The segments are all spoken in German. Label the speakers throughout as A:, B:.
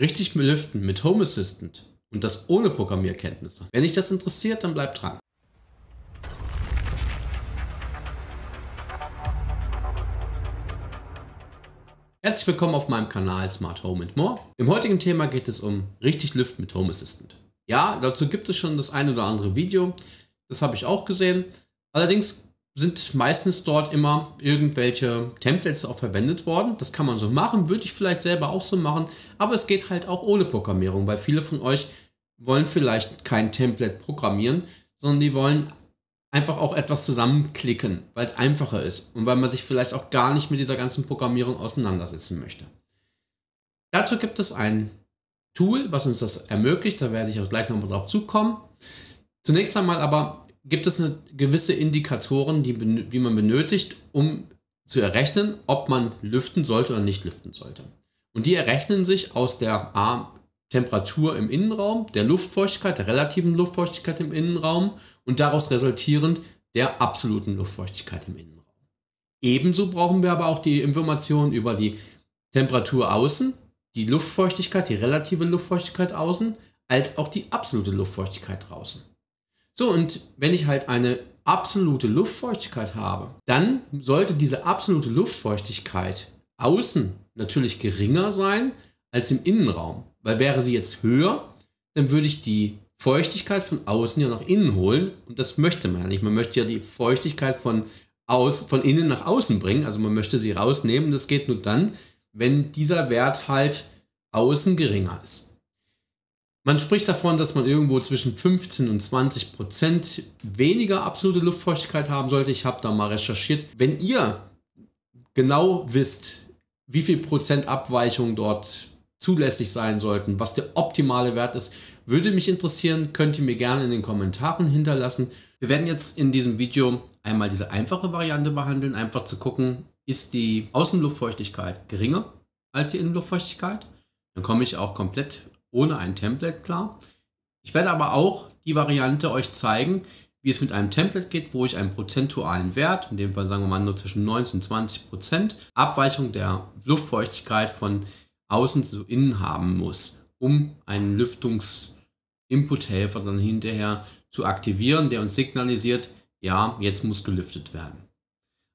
A: richtig lüften mit Home Assistant und das ohne Programmierkenntnisse. Wenn dich das interessiert, dann bleib dran. Herzlich willkommen auf meinem Kanal Smart Home and More. Im heutigen Thema geht es um richtig lüften mit Home Assistant. Ja, dazu gibt es schon das ein oder andere Video. Das habe ich auch gesehen. Allerdings sind meistens dort immer irgendwelche Templates auch verwendet worden. Das kann man so machen, würde ich vielleicht selber auch so machen, aber es geht halt auch ohne Programmierung, weil viele von euch wollen vielleicht kein Template programmieren, sondern die wollen einfach auch etwas zusammenklicken, weil es einfacher ist und weil man sich vielleicht auch gar nicht mit dieser ganzen Programmierung auseinandersetzen möchte. Dazu gibt es ein Tool, was uns das ermöglicht, da werde ich auch gleich nochmal drauf zukommen. Zunächst einmal aber gibt es eine gewisse Indikatoren, die, die man benötigt, um zu errechnen, ob man lüften sollte oder nicht lüften sollte. Und die errechnen sich aus der A, Temperatur im Innenraum, der Luftfeuchtigkeit, der relativen Luftfeuchtigkeit im Innenraum und daraus resultierend der absoluten Luftfeuchtigkeit im Innenraum. Ebenso brauchen wir aber auch die Informationen über die Temperatur außen, die Luftfeuchtigkeit, die relative Luftfeuchtigkeit außen, als auch die absolute Luftfeuchtigkeit draußen. So, und wenn ich halt eine absolute Luftfeuchtigkeit habe, dann sollte diese absolute Luftfeuchtigkeit außen natürlich geringer sein als im Innenraum. Weil wäre sie jetzt höher, dann würde ich die Feuchtigkeit von außen ja nach innen holen. Und das möchte man ja nicht. Man möchte ja die Feuchtigkeit von, aus, von innen nach außen bringen. Also man möchte sie rausnehmen. Das geht nur dann, wenn dieser Wert halt außen geringer ist. Man spricht davon, dass man irgendwo zwischen 15 und 20 Prozent weniger absolute Luftfeuchtigkeit haben sollte. Ich habe da mal recherchiert. Wenn ihr genau wisst, wie viel Prozent Abweichung dort zulässig sein sollten, was der optimale Wert ist, würde mich interessieren. Könnt ihr mir gerne in den Kommentaren hinterlassen. Wir werden jetzt in diesem Video einmal diese einfache Variante behandeln, einfach zu gucken, ist die Außenluftfeuchtigkeit geringer als die Innenluftfeuchtigkeit? Dann komme ich auch komplett ohne ein Template klar. Ich werde aber auch die Variante euch zeigen, wie es mit einem Template geht, wo ich einen prozentualen Wert, in dem Fall sagen wir mal nur zwischen 19 und 20 Prozent Abweichung der Luftfeuchtigkeit von außen zu innen haben muss, um einen Lüftungs-Input-Helfer dann hinterher zu aktivieren, der uns signalisiert, ja, jetzt muss gelüftet werden.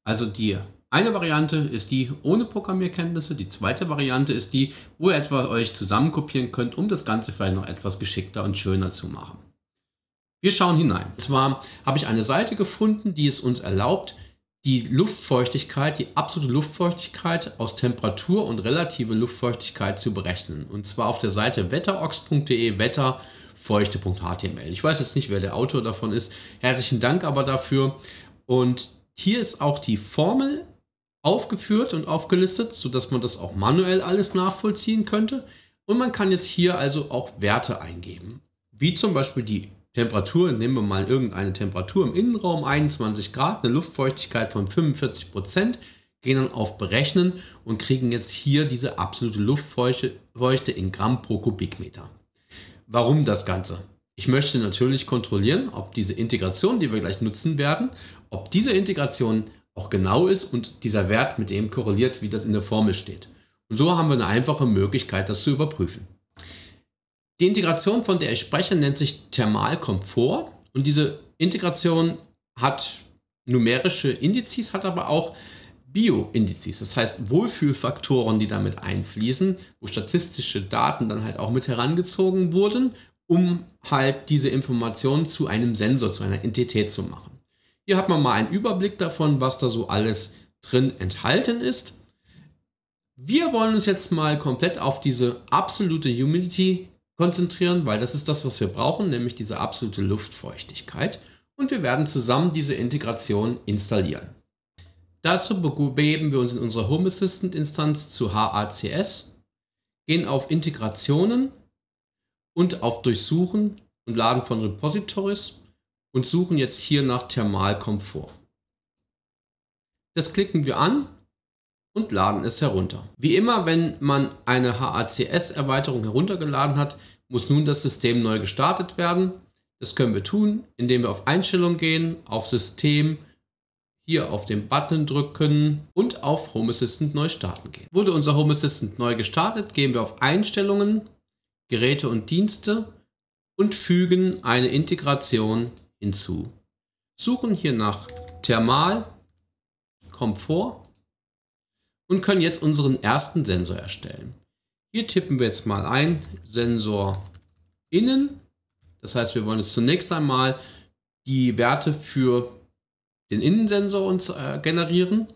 A: Also die eine Variante ist die ohne Programmierkenntnisse, die zweite Variante ist die, wo ihr etwa euch zusammenkopieren könnt, um das Ganze vielleicht noch etwas geschickter und schöner zu machen. Wir schauen hinein. Und zwar habe ich eine Seite gefunden, die es uns erlaubt, die Luftfeuchtigkeit, die absolute Luftfeuchtigkeit aus Temperatur und relative Luftfeuchtigkeit zu berechnen. Und zwar auf der Seite wetterox.de wetterfeuchte.html. Ich weiß jetzt nicht, wer der Autor davon ist. Herzlichen Dank aber dafür. Und hier ist auch die Formel aufgeführt und aufgelistet, sodass man das auch manuell alles nachvollziehen könnte. Und man kann jetzt hier also auch Werte eingeben, wie zum Beispiel die Temperatur, nehmen wir mal irgendeine Temperatur im Innenraum, 21 Grad, eine Luftfeuchtigkeit von 45 Prozent, gehen dann auf Berechnen und kriegen jetzt hier diese absolute Luftfeuchte in Gramm pro Kubikmeter. Warum das Ganze? Ich möchte natürlich kontrollieren, ob diese Integration, die wir gleich nutzen werden, ob diese Integration auch genau ist und dieser Wert mit dem korreliert, wie das in der Formel steht. Und so haben wir eine einfache Möglichkeit, das zu überprüfen. Die Integration, von der ich spreche, nennt sich Thermalkomfort und diese Integration hat numerische Indizes, hat aber auch Bio-Indizes, das heißt Wohlfühlfaktoren, die damit einfließen, wo statistische Daten dann halt auch mit herangezogen wurden, um halt diese Informationen zu einem Sensor, zu einer Entität zu machen. Hier hat man mal einen Überblick davon, was da so alles drin enthalten ist. Wir wollen uns jetzt mal komplett auf diese absolute Humidity konzentrieren, weil das ist das, was wir brauchen, nämlich diese absolute Luftfeuchtigkeit. Und wir werden zusammen diese Integration installieren. Dazu begeben wir uns in unsere Home Assistant Instanz zu HACS, gehen auf Integrationen und auf Durchsuchen und Laden von Repositories und suchen jetzt hier nach Thermalkomfort. Das klicken wir an und laden es herunter. Wie immer, wenn man eine HACS-Erweiterung heruntergeladen hat, muss nun das System neu gestartet werden. Das können wir tun, indem wir auf Einstellungen gehen, auf System, hier auf den Button drücken und auf Home Assistant neu starten gehen. Wurde unser Home Assistant neu gestartet, gehen wir auf Einstellungen, Geräte und Dienste und fügen eine Integration hinzu. Suchen hier nach Thermal, Komfort und können jetzt unseren ersten Sensor erstellen. Hier tippen wir jetzt mal ein, Sensor innen. Das heißt, wir wollen jetzt zunächst einmal die Werte für den Innensensor uns äh, generieren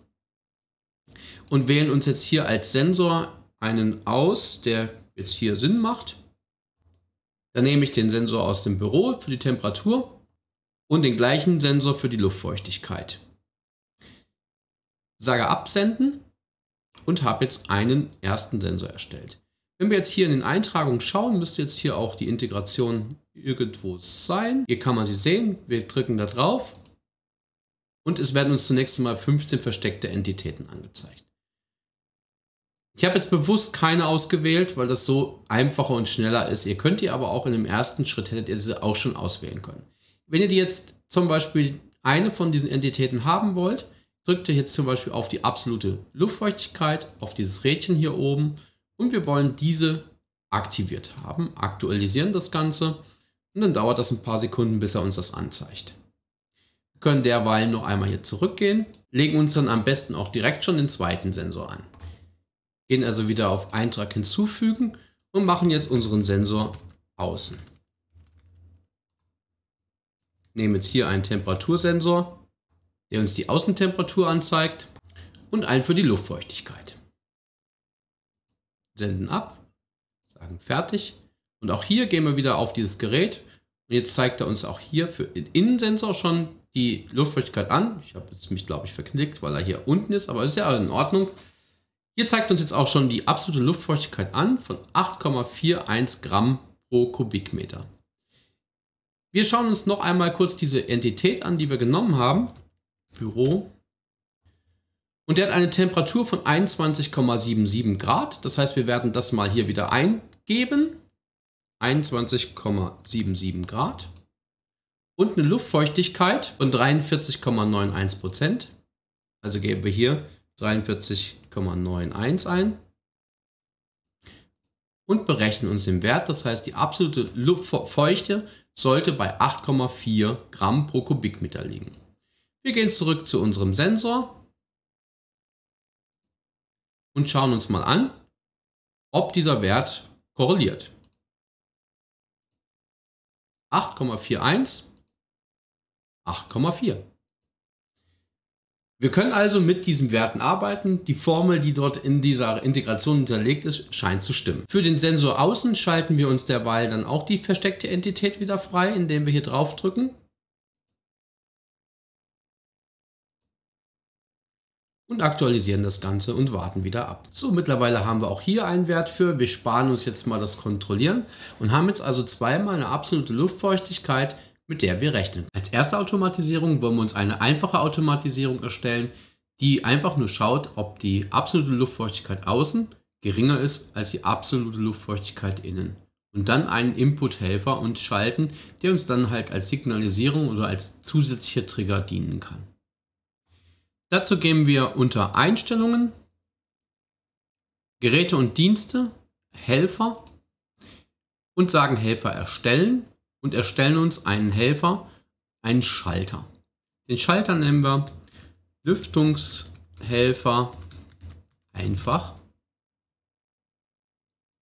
A: und wählen uns jetzt hier als Sensor einen aus, der jetzt hier Sinn macht. Dann nehme ich den Sensor aus dem Büro für die Temperatur und den gleichen Sensor für die Luftfeuchtigkeit. Sage absenden und habe jetzt einen ersten Sensor erstellt. Wenn wir jetzt hier in den Eintragungen schauen, müsste jetzt hier auch die Integration irgendwo sein. Hier kann man sie sehen. Wir drücken da drauf und es werden uns zunächst einmal 15 versteckte Entitäten angezeigt. Ich habe jetzt bewusst keine ausgewählt, weil das so einfacher und schneller ist. Ihr könnt ihr aber auch in dem ersten Schritt hättet ihr sie auch schon auswählen können wenn ihr die jetzt zum Beispiel eine von diesen Entitäten haben wollt, drückt ihr jetzt zum Beispiel auf die absolute Luftfeuchtigkeit, auf dieses Rädchen hier oben und wir wollen diese aktiviert haben, aktualisieren das Ganze und dann dauert das ein paar Sekunden, bis er uns das anzeigt. Wir können derweil noch einmal hier zurückgehen, legen uns dann am besten auch direkt schon den zweiten Sensor an. Gehen also wieder auf Eintrag hinzufügen und machen jetzt unseren Sensor außen nehmen jetzt hier einen Temperatursensor, der uns die Außentemperatur anzeigt und einen für die Luftfeuchtigkeit. Senden ab, sagen fertig und auch hier gehen wir wieder auf dieses Gerät und jetzt zeigt er uns auch hier für den Innensensor schon die Luftfeuchtigkeit an. Ich habe jetzt mich, glaube ich, verknickt, weil er hier unten ist, aber ist ja in Ordnung. Hier zeigt uns jetzt auch schon die absolute Luftfeuchtigkeit an von 8,41 Gramm pro Kubikmeter. Wir schauen uns noch einmal kurz diese Entität an, die wir genommen haben. Büro. Und der hat eine Temperatur von 21,77 Grad. Das heißt, wir werden das mal hier wieder eingeben. 21,77 Grad. Und eine Luftfeuchtigkeit von 43,91 Prozent. Also geben wir hier 43,91 ein und berechnen uns den Wert. Das heißt, die absolute Luftfeuchte sollte bei 8,4 Gramm pro Kubikmeter liegen. Wir gehen zurück zu unserem Sensor und schauen uns mal an, ob dieser Wert korreliert. 8,41, 8,4. Wir können also mit diesen Werten arbeiten. Die Formel, die dort in dieser Integration hinterlegt ist, scheint zu stimmen. Für den Sensor außen schalten wir uns derweil dann auch die versteckte Entität wieder frei, indem wir hier drauf drücken. Und aktualisieren das Ganze und warten wieder ab. So, mittlerweile haben wir auch hier einen Wert für. Wir sparen uns jetzt mal das Kontrollieren und haben jetzt also zweimal eine absolute Luftfeuchtigkeit mit der wir rechnen. Als erste Automatisierung wollen wir uns eine einfache Automatisierung erstellen, die einfach nur schaut, ob die absolute Luftfeuchtigkeit außen geringer ist als die absolute Luftfeuchtigkeit innen. Und dann einen Input-Helfer und schalten, der uns dann halt als Signalisierung oder als zusätzlicher Trigger dienen kann. Dazu gehen wir unter Einstellungen, Geräte und Dienste, Helfer und sagen Helfer erstellen und erstellen uns einen Helfer, einen Schalter. Den Schalter nennen wir Lüftungshelfer einfach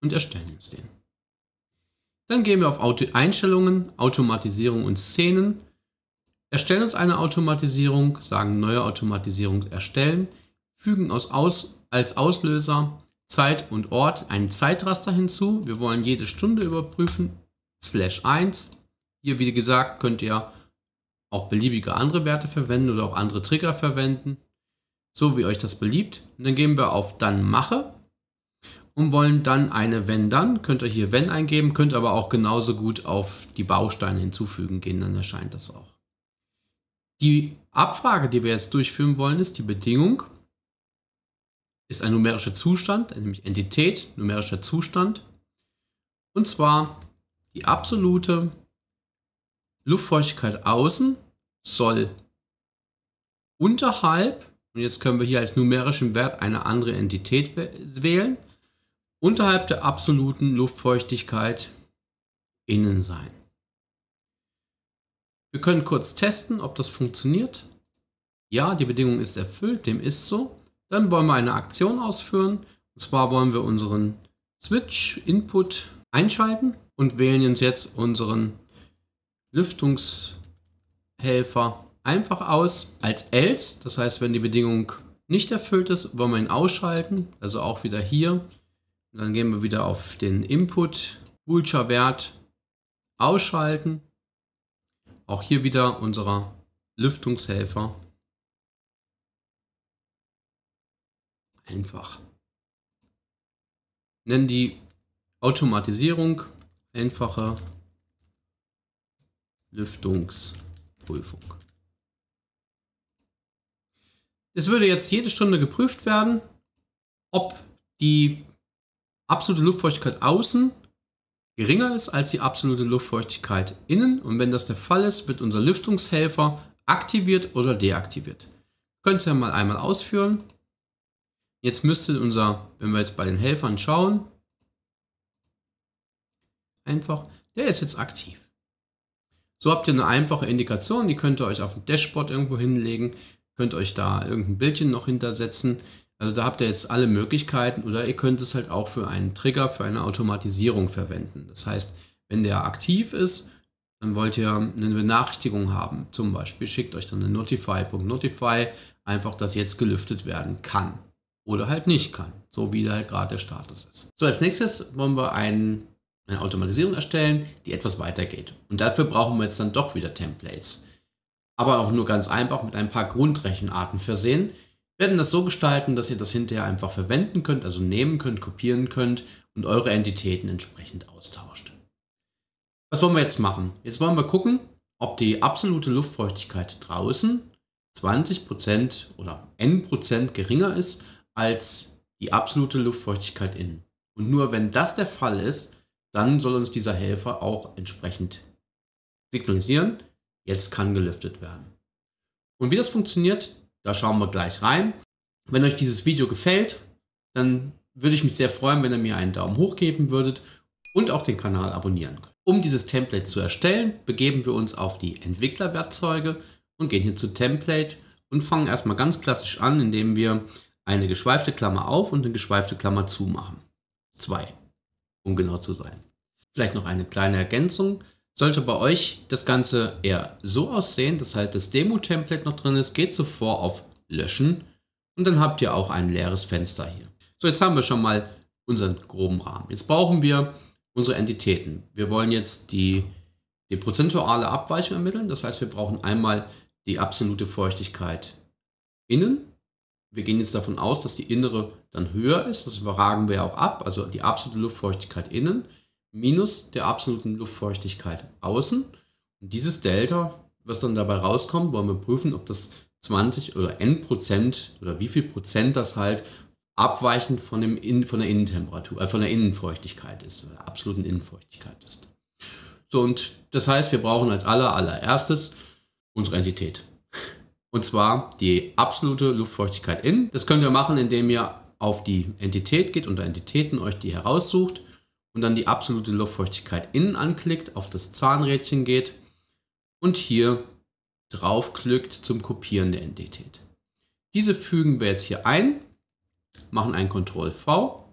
A: und erstellen uns den. Dann gehen wir auf Auto Einstellungen, Automatisierung und Szenen, erstellen uns eine Automatisierung, sagen neue Automatisierung erstellen, fügen aus, aus, als Auslöser Zeit und Ort einen Zeitraster hinzu. Wir wollen jede Stunde überprüfen, slash 1. Hier, wie gesagt, könnt ihr auch beliebige andere Werte verwenden oder auch andere Trigger verwenden, so wie euch das beliebt. Und dann gehen wir auf Dann mache und wollen dann eine Wenn dann. Könnt ihr hier Wenn eingeben, könnt aber auch genauso gut auf die Bausteine hinzufügen gehen, dann erscheint das auch. Die Abfrage, die wir jetzt durchführen wollen, ist die Bedingung. Ist ein numerischer Zustand, nämlich Entität, numerischer Zustand. Und zwar die absolute Luftfeuchtigkeit außen soll unterhalb, und jetzt können wir hier als numerischen Wert eine andere Entität wählen, unterhalb der absoluten Luftfeuchtigkeit innen sein. Wir können kurz testen, ob das funktioniert. Ja, die Bedingung ist erfüllt, dem ist so. Dann wollen wir eine Aktion ausführen. Und zwar wollen wir unseren Switch Input einschalten und wählen uns jetzt unseren Lüftungshelfer einfach aus als else. Das heißt, wenn die Bedingung nicht erfüllt ist, wollen wir ihn ausschalten. Also auch wieder hier. Und dann gehen wir wieder auf den Input, Boolscher Wert, ausschalten. Auch hier wieder unserer Lüftungshelfer. Einfach. Nennen die Automatisierung einfache Lüftungsprüfung. Es würde jetzt jede Stunde geprüft werden, ob die absolute Luftfeuchtigkeit außen geringer ist als die absolute Luftfeuchtigkeit innen. Und wenn das der Fall ist, wird unser Lüftungshelfer aktiviert oder deaktiviert. Könnt ihr mal einmal ausführen. Jetzt müsste unser, wenn wir jetzt bei den Helfern schauen, einfach, der ist jetzt aktiv. So habt ihr eine einfache Indikation, die könnt ihr euch auf dem Dashboard irgendwo hinlegen, könnt euch da irgendein Bildchen noch hintersetzen. Also da habt ihr jetzt alle Möglichkeiten oder ihr könnt es halt auch für einen Trigger, für eine Automatisierung verwenden. Das heißt, wenn der aktiv ist, dann wollt ihr eine Benachrichtigung haben. Zum Beispiel schickt euch dann eine Notify.notify, einfach, dass jetzt gelüftet werden kann oder halt nicht kann, so wie da halt gerade der Status ist. So, als nächstes wollen wir einen eine Automatisierung erstellen, die etwas weitergeht. Und dafür brauchen wir jetzt dann doch wieder Templates. Aber auch nur ganz einfach mit ein paar Grundrechenarten versehen. Wir werden das so gestalten, dass ihr das hinterher einfach verwenden könnt, also nehmen könnt, kopieren könnt und eure Entitäten entsprechend austauscht. Was wollen wir jetzt machen? Jetzt wollen wir gucken, ob die absolute Luftfeuchtigkeit draußen 20% oder n% geringer ist als die absolute Luftfeuchtigkeit innen. Und nur wenn das der Fall ist, dann soll uns dieser Helfer auch entsprechend signalisieren, jetzt kann gelüftet werden. Und wie das funktioniert, da schauen wir gleich rein. Wenn euch dieses Video gefällt, dann würde ich mich sehr freuen, wenn ihr mir einen Daumen hoch geben würdet und auch den Kanal abonnieren könnt. Um dieses Template zu erstellen, begeben wir uns auf die Entwicklerwerkzeuge und gehen hier zu Template und fangen erstmal ganz klassisch an, indem wir eine geschweifte Klammer auf und eine geschweifte Klammer zu machen. Zwei um genau zu sein. Vielleicht noch eine kleine Ergänzung. Sollte bei euch das Ganze eher so aussehen, dass halt das Demo-Template noch drin ist, geht zuvor auf Löschen und dann habt ihr auch ein leeres Fenster hier. So, jetzt haben wir schon mal unseren groben Rahmen. Jetzt brauchen wir unsere Entitäten. Wir wollen jetzt die, die prozentuale Abweichung ermitteln. Das heißt, wir brauchen einmal die absolute Feuchtigkeit innen wir gehen jetzt davon aus, dass die innere dann höher ist, das überragen wir auch ab, also die absolute Luftfeuchtigkeit innen minus der absoluten Luftfeuchtigkeit außen. Und dieses Delta, was dann dabei rauskommt, wollen wir prüfen, ob das 20 oder n Prozent oder wie viel Prozent das halt abweichend von, dem in, von der Innentemperatur, äh, von der Innenfeuchtigkeit ist, der absoluten Innenfeuchtigkeit ist. So, und das heißt, wir brauchen als aller, allererstes unsere Entität. Und zwar die absolute Luftfeuchtigkeit in. Das könnt ihr machen, indem ihr auf die Entität geht, unter Entitäten euch die heraussucht und dann die absolute Luftfeuchtigkeit innen anklickt, auf das Zahnrädchen geht und hier draufklickt zum Kopieren der Entität. Diese fügen wir jetzt hier ein, machen ein Ctrl V.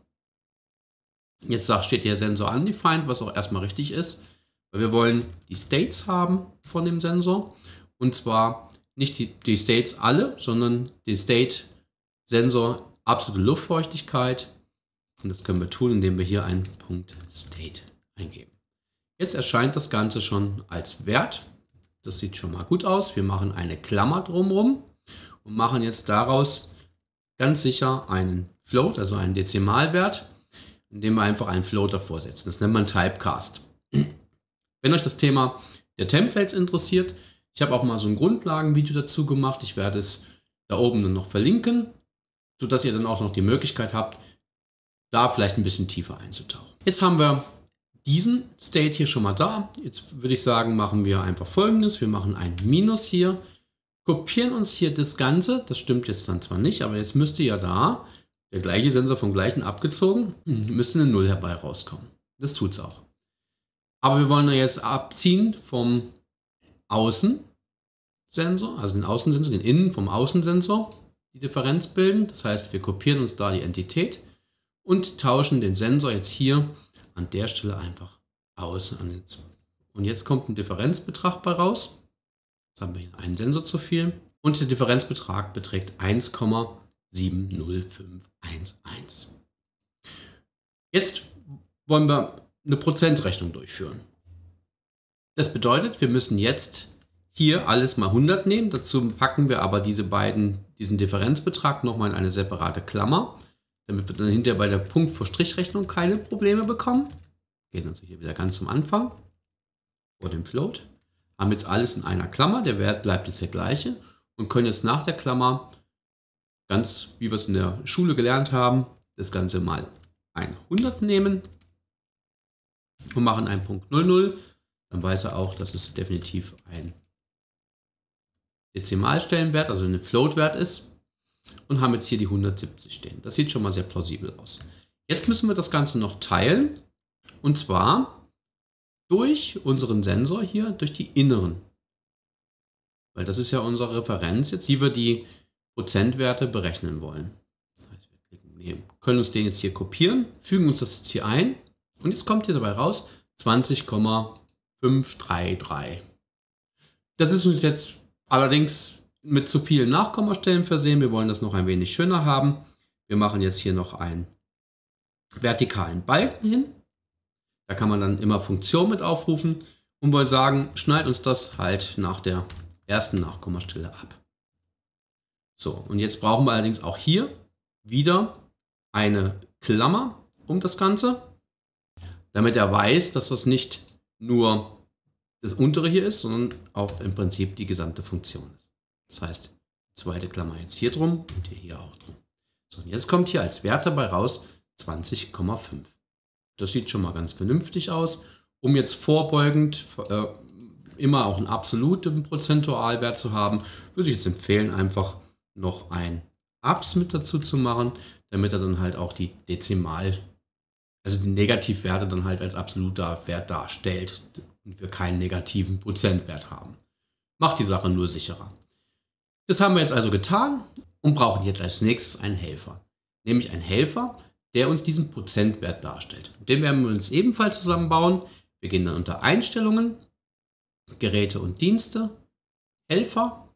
A: Jetzt steht hier Sensor undefined, was auch erstmal richtig ist, weil wir wollen die States haben von dem Sensor und zwar nicht die, die States alle, sondern den State-Sensor absolute Luftfeuchtigkeit. Und das können wir tun, indem wir hier einen Punkt State eingeben. Jetzt erscheint das Ganze schon als Wert. Das sieht schon mal gut aus. Wir machen eine Klammer drumherum und machen jetzt daraus ganz sicher einen Float, also einen Dezimalwert, indem wir einfach einen Float davor setzen. Das nennt man Typecast. Wenn euch das Thema der Templates interessiert, ich habe auch mal so ein Grundlagenvideo dazu gemacht. Ich werde es da oben dann noch verlinken, sodass ihr dann auch noch die Möglichkeit habt, da vielleicht ein bisschen tiefer einzutauchen. Jetzt haben wir diesen State hier schon mal da. Jetzt würde ich sagen, machen wir einfach folgendes. Wir machen ein Minus hier, kopieren uns hier das Ganze. Das stimmt jetzt dann zwar nicht, aber jetzt müsste ja da der gleiche Sensor vom gleichen abgezogen, hm, müsste eine Null herbei rauskommen. Das tut es auch. Aber wir wollen ja jetzt abziehen vom Außen Sensor, also den Außensensor, den Innen vom Außensensor, die Differenz bilden. Das heißt, wir kopieren uns da die Entität und tauschen den Sensor jetzt hier an der Stelle einfach aus. Und jetzt kommt ein Differenzbetrag bei raus. Jetzt haben wir hier einen Sensor zu viel. Und der Differenzbetrag beträgt 1,70511. Jetzt wollen wir eine Prozentrechnung durchführen. Das bedeutet, wir müssen jetzt hier alles mal 100 nehmen. Dazu packen wir aber diese beiden, diesen Differenzbetrag nochmal in eine separate Klammer, damit wir dann hinterher bei der Punkt vor Strichrechnung keine Probleme bekommen. Gehen also hier wieder ganz zum Anfang vor dem Float. Haben jetzt alles in einer Klammer, der Wert bleibt jetzt der gleiche und können jetzt nach der Klammer ganz, wie wir es in der Schule gelernt haben, das Ganze mal 100 nehmen und machen einen Punkt 00. Dann weiß er auch, dass es definitiv ein Dezimalstellenwert, also ein Float-Wert ist und haben jetzt hier die 170 stehen. Das sieht schon mal sehr plausibel aus. Jetzt müssen wir das Ganze noch teilen und zwar durch unseren Sensor hier, durch die inneren. Weil das ist ja unsere Referenz, jetzt wie wir die Prozentwerte berechnen wollen. Also wir können uns den jetzt hier kopieren, fügen uns das jetzt hier ein und jetzt kommt hier dabei raus 20,533. Das ist uns jetzt Allerdings mit zu vielen Nachkommastellen versehen. Wir wollen das noch ein wenig schöner haben. Wir machen jetzt hier noch einen vertikalen Balken hin. Da kann man dann immer Funktion mit aufrufen und wollen sagen, schneid uns das halt nach der ersten Nachkommastelle ab. So, und jetzt brauchen wir allerdings auch hier wieder eine Klammer um das Ganze, damit er weiß, dass das nicht nur das untere hier ist, sondern auch im Prinzip die gesamte Funktion ist. Das heißt, zweite Klammer jetzt hier drum und hier auch drum. So, und jetzt kommt hier als Wert dabei raus 20,5. Das sieht schon mal ganz vernünftig aus. Um jetzt vorbeugend äh, immer auch einen absoluten Prozentualwert zu haben, würde ich jetzt empfehlen, einfach noch ein Abs mit dazu zu machen, damit er dann halt auch die Dezimal, also die Negativwerte dann halt als absoluter Wert darstellt und wir keinen negativen Prozentwert haben. Macht die Sache nur sicherer. Das haben wir jetzt also getan und brauchen jetzt als nächstes einen Helfer. Nämlich einen Helfer, der uns diesen Prozentwert darstellt. Den werden wir uns ebenfalls zusammenbauen. Wir gehen dann unter Einstellungen, Geräte und Dienste, Helfer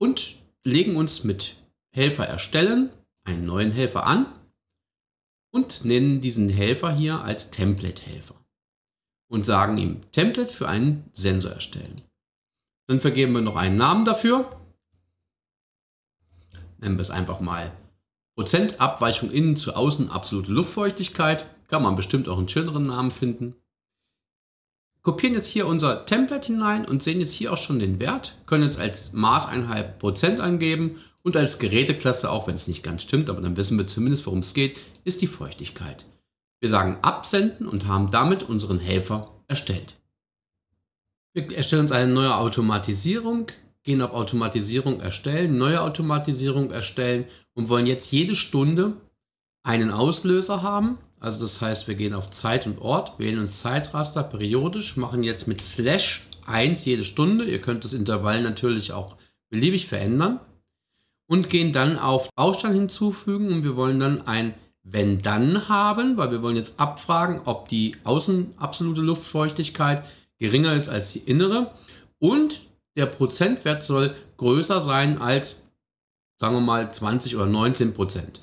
A: und legen uns mit Helfer erstellen einen neuen Helfer an und nennen diesen Helfer hier als Template-Helfer und sagen ihm Template für einen Sensor erstellen. Dann vergeben wir noch einen Namen dafür. Nennen wir es einfach mal Prozent Abweichung innen zu außen absolute Luftfeuchtigkeit. Kann man bestimmt auch einen schöneren Namen finden. Kopieren jetzt hier unser Template hinein und sehen jetzt hier auch schon den Wert. Können jetzt als Maßeinheit Prozent angeben und als Geräteklasse, auch wenn es nicht ganz stimmt, aber dann wissen wir zumindest, worum es geht, ist die Feuchtigkeit. Wir sagen Absenden und haben damit unseren Helfer erstellt. Wir erstellen uns eine neue Automatisierung, gehen auf Automatisierung erstellen, neue Automatisierung erstellen und wollen jetzt jede Stunde einen Auslöser haben. Also das heißt, wir gehen auf Zeit und Ort, wählen uns Zeitraster periodisch, machen jetzt mit Slash 1 jede Stunde. Ihr könnt das Intervall natürlich auch beliebig verändern und gehen dann auf Baustein hinzufügen und wir wollen dann ein wenn dann haben, weil wir wollen jetzt abfragen, ob die außen absolute Luftfeuchtigkeit geringer ist als die innere und der Prozentwert soll größer sein als, sagen wir mal, 20 oder 19 Prozent.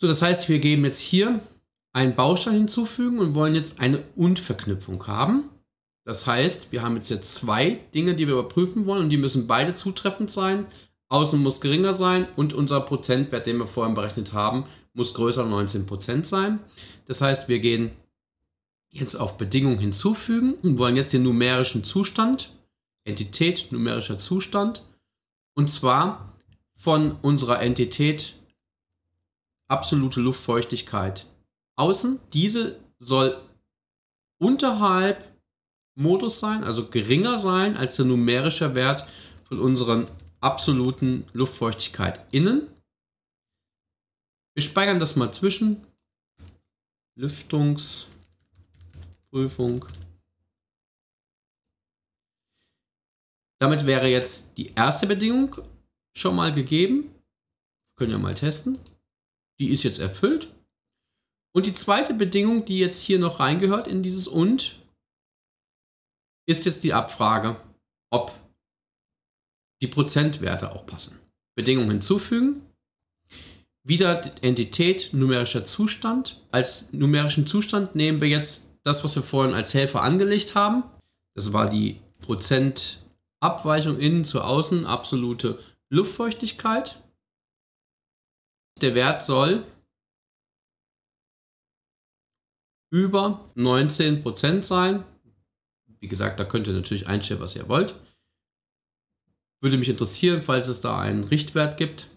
A: So, das heißt, wir geben jetzt hier einen Baustein hinzufügen und wollen jetzt eine Und-Verknüpfung haben. Das heißt, wir haben jetzt hier zwei Dinge, die wir überprüfen wollen und die müssen beide zutreffend sein, Außen muss geringer sein und unser Prozentwert, den wir vorhin berechnet haben, muss größer 19% sein. Das heißt, wir gehen jetzt auf Bedingungen hinzufügen und wollen jetzt den numerischen Zustand, Entität, numerischer Zustand, und zwar von unserer Entität absolute Luftfeuchtigkeit außen. Diese soll unterhalb Modus sein, also geringer sein als der numerische Wert von unseren absoluten Luftfeuchtigkeit innen. Wir speichern das mal zwischen. Lüftungsprüfung. Damit wäre jetzt die erste Bedingung schon mal gegeben. Können wir mal testen. Die ist jetzt erfüllt. Und die zweite Bedingung, die jetzt hier noch reingehört in dieses und, ist jetzt die Abfrage, ob die Prozentwerte auch passen. Bedingungen hinzufügen. Wieder Entität numerischer Zustand. Als numerischen Zustand nehmen wir jetzt das, was wir vorhin als Helfer angelegt haben. Das war die Prozentabweichung innen zu außen, absolute Luftfeuchtigkeit. Der Wert soll über 19% sein. Wie gesagt, da könnt ihr natürlich einstellen, was ihr wollt. Würde mich interessieren, falls es da einen Richtwert gibt.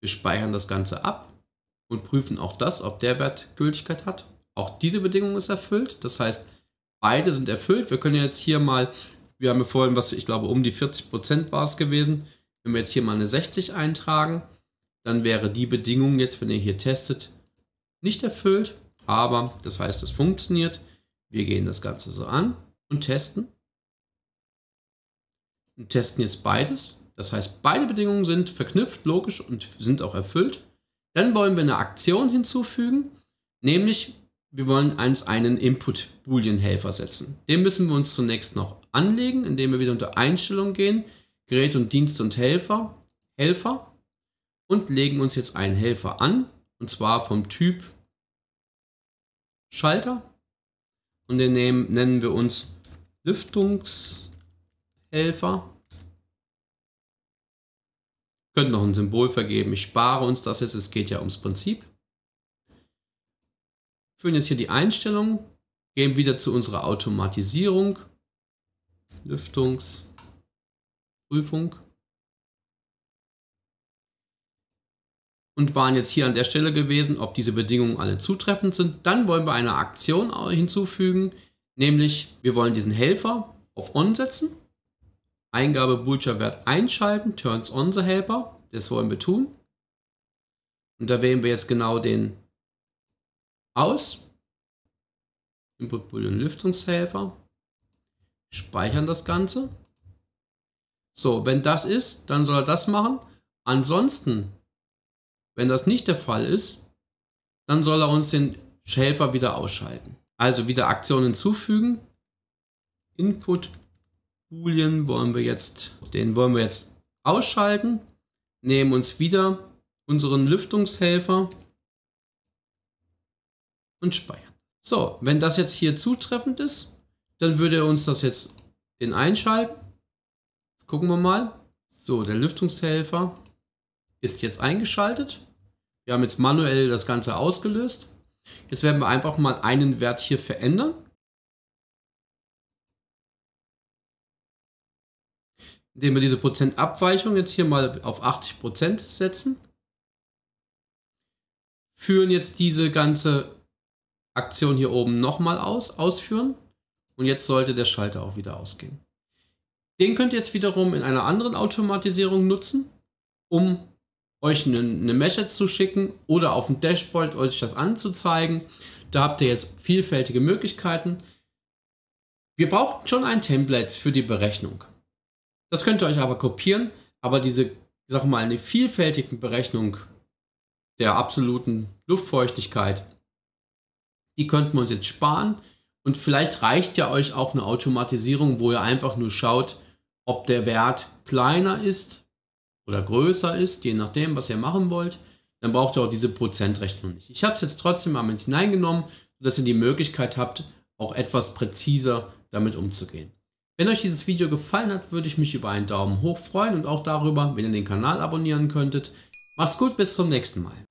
A: Wir speichern das Ganze ab und prüfen auch das, ob der Wert Gültigkeit hat. Auch diese Bedingung ist erfüllt. Das heißt, beide sind erfüllt. Wir können jetzt hier mal, wir haben ja vorhin was, ich glaube, um die 40% war es gewesen. Wenn wir jetzt hier mal eine 60 eintragen, dann wäre die Bedingung jetzt, wenn ihr hier testet, nicht erfüllt. Aber das heißt, es funktioniert. Wir gehen das Ganze so an und testen und testen jetzt beides. Das heißt, beide Bedingungen sind verknüpft, logisch und sind auch erfüllt. Dann wollen wir eine Aktion hinzufügen, nämlich wir wollen eins einen Input-Boolean-Helfer setzen. Den müssen wir uns zunächst noch anlegen, indem wir wieder unter Einstellungen gehen, Gerät und Dienst und Helfer, Helfer und legen uns jetzt einen Helfer an, und zwar vom Typ Schalter und den nehmen, nennen wir uns Lüftungs Helfer. Können noch ein Symbol vergeben. Ich spare uns das jetzt. Es geht ja ums Prinzip. Führen jetzt hier die Einstellungen. Gehen wieder zu unserer Automatisierung. Lüftungsprüfung. und waren jetzt hier an der Stelle gewesen, ob diese Bedingungen alle zutreffend sind. Dann wollen wir eine Aktion hinzufügen, nämlich wir wollen diesen Helfer auf On setzen Eingabe Boolean Wert einschalten, turns on the helper, das wollen wir tun. Und da wählen wir jetzt genau den aus. Input Boolean Lüftungshelfer. Speichern das Ganze. So, wenn das ist, dann soll er das machen. Ansonsten, wenn das nicht der Fall ist, dann soll er uns den Helfer wieder ausschalten. Also wieder Aktion hinzufügen. Input Boolean wollen wir jetzt, den wollen wir jetzt ausschalten, nehmen uns wieder unseren Lüftungshelfer und speichern. So, wenn das jetzt hier zutreffend ist, dann würde er uns das jetzt den einschalten. Jetzt gucken wir mal. So, der Lüftungshelfer ist jetzt eingeschaltet. Wir haben jetzt manuell das Ganze ausgelöst. Jetzt werden wir einfach mal einen Wert hier verändern. indem wir diese Prozentabweichung jetzt hier mal auf 80% setzen, führen jetzt diese ganze Aktion hier oben nochmal aus, ausführen und jetzt sollte der Schalter auch wieder ausgehen. Den könnt ihr jetzt wiederum in einer anderen Automatisierung nutzen, um euch eine, eine Message zu schicken oder auf dem Dashboard euch das anzuzeigen. Da habt ihr jetzt vielfältige Möglichkeiten. Wir brauchen schon ein Template für die Berechnung. Das könnt ihr euch aber kopieren, aber diese, ich sag mal, eine vielfältige Berechnung der absoluten Luftfeuchtigkeit, die könnten wir uns jetzt sparen. Und vielleicht reicht ja euch auch eine Automatisierung, wo ihr einfach nur schaut, ob der Wert kleiner ist oder größer ist, je nachdem, was ihr machen wollt. Dann braucht ihr auch diese Prozentrechnung nicht. Ich habe es jetzt trotzdem mal mit hineingenommen, sodass ihr die Möglichkeit habt, auch etwas präziser damit umzugehen. Wenn euch dieses Video gefallen hat, würde ich mich über einen Daumen hoch freuen und auch darüber, wenn ihr den Kanal abonnieren könntet. Macht's gut, bis zum nächsten Mal.